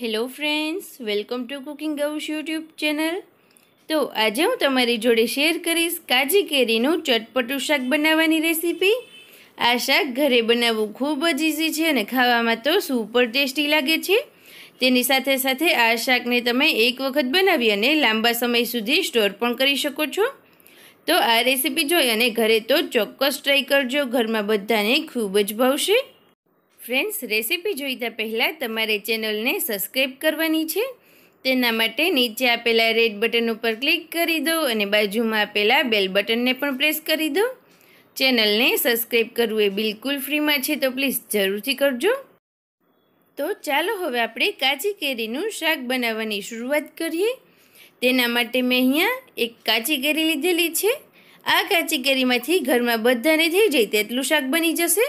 hello friends welcome to cooking ગૌશ YouTube channel તો આજે હું તમારી જોડે શેર કરીશ કાજી કેરીનું ચટપટું શાક બનાવવાની રેસીપી આ શાક ઘરે બનાવવું ખૂબ જ ઇઝી છે અને ખાવામાં તો સુપર ટેસ્ટી લાગે છે તેની સાથે સાથે આ શાકને તમે એક વખત બનાવી અને લાંબા સમય સુધી સ્ટોર પણ કરી શકો છો તો આ રેસીપી જોઈ અને ઘરે તો ચોક્કસ ટ્રાય કરજો ઘરમાં બધાને ખૂબ જ ભાવશે ફ્રેન્ડ્સ રેસીપી જોઈતા પહેલાં તમારે ચેનલને સબસ્ક્રાઈબ કરવાની છે તેના માટે નીચે આપેલા રેડ બટન ઉપર ક્લિક કરી દો અને બાજુમાં આપેલા બેલ બટનને પણ પ્રેસ કરી દો ચેનલને સબસ્ક્રાઈબ કરવું એ બિલકુલ ફ્રીમાં છે તો પ્લીઝ જરૂરથી કરજો તો ચાલો હવે આપણે કાચી કેરીનું શાક બનાવવાની શરૂઆત કરીએ તેના માટે મેં અહીંયા એક કાચી કેરી લીધેલી છે આ કાચી કેરીમાંથી ઘરમાં બધાને થઈ જાય તેટલું શાક બની જશે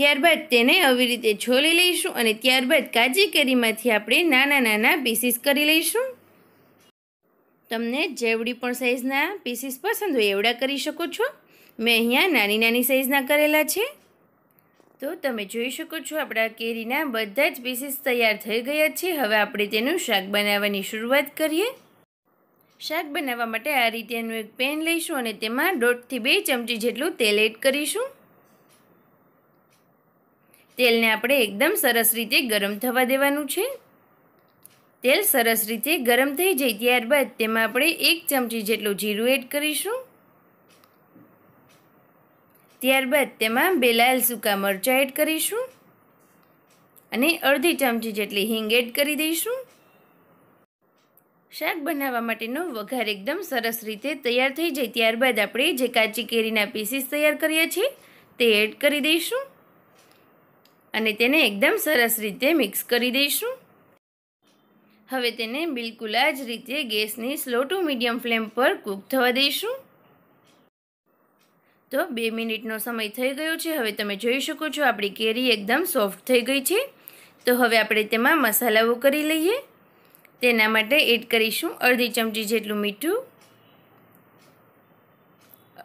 ત્યારબાદ તેને આવી રીતે છોલી લઈશું અને ત્યારબાદ કાજી કેરીમાંથી આપણે નાના નાના પીસીસ કરી લઈશું તમને જેવડી પણ સાઇઝના પીસીસ પસંદ હોય એવડા કરી શકો છો મેં અહીંયા નાની નાની સાઇઝના કરેલા છે તો તમે જોઈ શકો છો આપણા કેરીના બધા જ પીસીસ તૈયાર થઈ ગયા છે હવે આપણે તેનું શાક બનાવવાની શરૂઆત કરીએ શાક બનાવવા માટે આ રીતેનું એક પેન લઈશું અને તેમાં દોઢથી બે ચમચી જેટલું તેલ એડ કરીશું તેલને આપણે એકદમ સરસ રીતે ગરમ થવા દેવાનું છે તેલ સરસ રીતે ગરમ થઈ જાય ત્યારબાદ તેમાં આપણે એક ચમચી જેટલું જીરું એડ કરીશું ત્યારબાદ તેમાં બે લાલ સૂકા મરચાં એડ કરીશું અને અડધી ચમચી જેટલી હિંગ એડ કરી દઈશું શાક બનાવવા માટેનો વઘાર એકદમ સરસ રીતે તૈયાર થઈ જાય ત્યારબાદ આપણે જે કાચી કેરીના પીસીસ તૈયાર કર્યા છે તે એડ કરી દઈશું અને તેને એકદમ સરસ રીતે મિક્સ કરી દઈશું હવે તેને બિલકુલ આ જ રીતે ગેસની સ્લો ટુ મીડિયમ ફ્લેમ પર કૂક થવા દઈશું તો બે મિનિટનો સમય થઈ ગયો છે હવે તમે જોઈ શકો છો આપણી કેરી એકદમ સોફ્ટ થઈ ગઈ છે તો હવે આપણે તેમાં મસાલાઓ કરી લઈએ તેના માટે એડ કરીશું અડધી ચમચી જેટલું મીઠું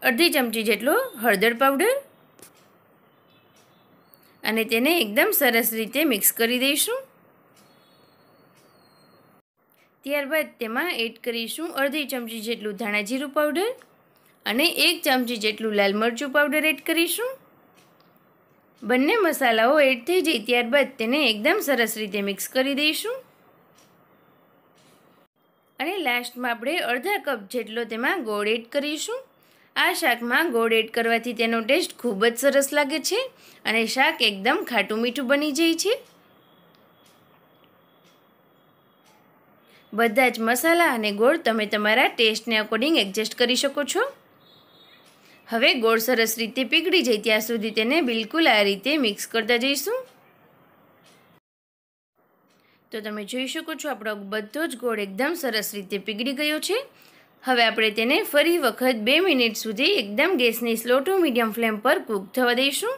અડધી ચમચી જેટલો હળદર પાવડર અને તેને એકદમ સરસ રીતે મિક્સ કરી દઈશું ત્યારબાદ તેમાં એડ કરીશું અડધી ચમચી જેટલું ધાણાજીરું પાવડર અને એક ચમચી જેટલું લાલ મરચું પાવડર એડ કરીશું બંને મસાલાઓ એડ થઈ જાય ત્યારબાદ તેને એકદમ સરસ રીતે મિક્સ કરી દઈશું અને લાસ્ટમાં આપણે અડધા કપ જેટલો તેમાં ગોળ એડ કરીશું આ શાકમાં ગોળ એડ કરવાથી તેનો ટેસ્ટ ખૂબ જ સરસ લાગે છે અને શાક એકદમ ખાટું મીઠું બની જાય છે બધા જ મસાલા અને ગોળ તમે તમારા ટેસ્ટને અકોર્ડિંગ એડજસ્ટ કરી શકો છો હવે ગોળ સરસ રીતે પીગળી જાય ત્યાં સુધી તેને બિલકુલ આ રીતે મિક્સ કરતા જઈશું તો તમે જોઈ શકો છો આપણો બધો જ ગોળ એકદમ સરસ રીતે પીગળી ગયો છે હવે આપણે તેને ફરી વખત બે મિનિટ સુધી એકદમ ગેસની સ્લો ટુ મીડિયમ ફ્લેમ પર કૂક થવા દઈશું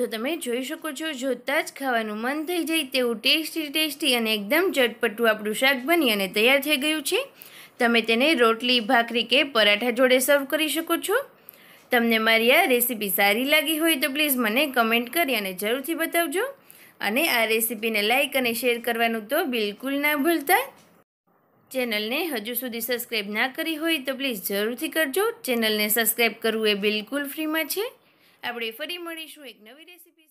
તો તમે જોઈ શકો છો જોતાં જ ખાવાનું મન થઈ જાય તેવું ટેસ્ટી ટેસ્ટી અને એકદમ ચટપટું આપણું શાક બની અને તૈયાર થઈ ગયું છે તમે તેને રોટલી ભાખરી કે પરાઠા જોડે સર્વ કરી શકો છો તમને મારી આ રેસીપી સારી લાગી હોય તો પ્લીઝ મને કમેન્ટ કરી અને જરૂરથી બતાવજો અને આ રેસીપીને લાઇક અને શેર કરવાનું તો બિલકુલ ના ભૂલતા ચેનલને હજુ સુધી સબસ્ક્રાઈબ ના કરી હોય તો પ્લીઝ જરૂરથી કરજો ચેનલને સબસ્ક્રાઈબ કરવું એ બિલકુલ ફ્રીમાં છે આપણે ફરી મળીશું એક નવી રેસીપી